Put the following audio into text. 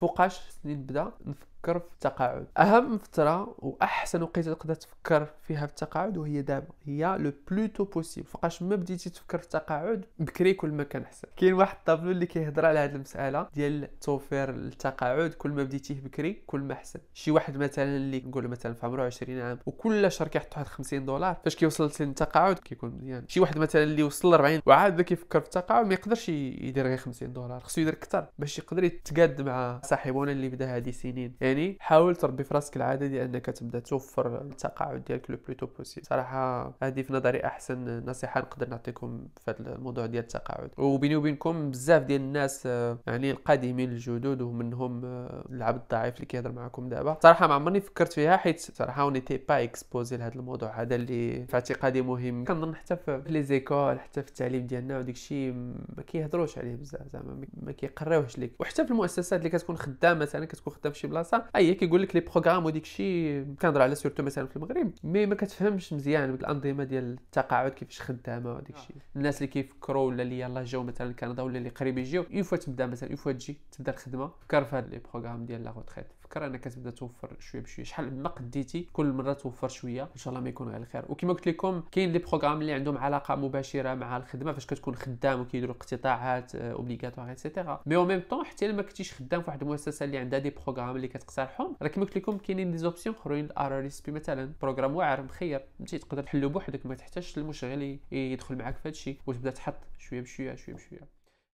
For cash ce que تفكر في التقاعد اهم فتره واحسن وقت تقدر تفكر فيها في التقاعد وهي دابا هي لو بلوتو بوسيبل فاش ما بديتي تفكر في التقاعد بكري كل ما كان احسن كاين واحد الطابلو اللي كيهضر على هذه المساله ديال توفير التقاعد كل ما بديتيه بكري كل ما احسن شي واحد مثلا اللي نقول مثلا في عمره 20 عام وكل شهر كيحط واحد 50 دولار فاش كيوصل للتقاعد كيكون مزيان يعني شي واحد مثلا اللي وصل 40 وعاد بدا كيفكر في التقاعد ما يقدرش يدير غير 50 دولار خصو يدير اكثر باش يقدر يتقاد مع صاحبنا اللي بدا هذه سنين ثاني يعني حاول تربي في راسك العاده ديال انك تبدا توفر التقاعد ديالك لو بلوتو بوسيبل صراحه هذه في نظري احسن نصيحه نقدر نعطيكم في هذا الموضوع ديال التقاعد وبيني وبينكم بزاف ديال الناس آه، يعني القادمين الجدد ومنهم آه، العبد الضعيف اللي كيهضر معكم دابا صراحه ما عمرني فكرت فيها حيت صراحه وني تي با اكسبوزي لهذا الموضوع هذا اللي في اعتقادي مهم كنظن حتى في لي زيكول حتى في التعليم ديالنا وديك الشيء ما كيهضروش عليه بزاف زعما ما كيقراوهش لك وحتى في المؤسسات اللي كتكون خدامه مثلا كتكون خدام في شي بلاصه اي كيقول لك لي بروغرام وديك الشيء كنهضر على سورتو مثلا في المغرب مي ما كتفهمش مزيان الانظمه ديال التقاعد كيفاش خدامه وديك آه. الشيء الناس اللي كيفكروا ولا اللي يلاه جاو مثلا كندا ولا اللي قريب يجيو اون فوا تبدا مثلا اون فوا تجي تبدا الخدمه فكر في هاد لي بروغرام ديال لا روتريت فكر انك كتبدا توفر شويه بشويه شحال ما قديتي كل مره توفر شويه ان شاء الله ما يكون غير الخير وكما قلت لكم كاين لي بروغرام اللي عندهم علاقه مباشره مع الخدمه فاش كتكون خدام وكيديروا اقتطاعات اوبليغاتوار ايتترا مي او ميم طون حتى ما كنتيش خدام في واحد المؤسسه اللي عندها دي بروغرام اللي كت تقترحهم كما قلت لكم كاينين دي زوبسيون اخرين الار ريسبي مثلا بروغرام واعر مخير انت تقدر تحلو بوحدك ما تحتاجش المشغل يدخل معاك في هادشي وتبدا تحط شويه بشويه شويه بشويه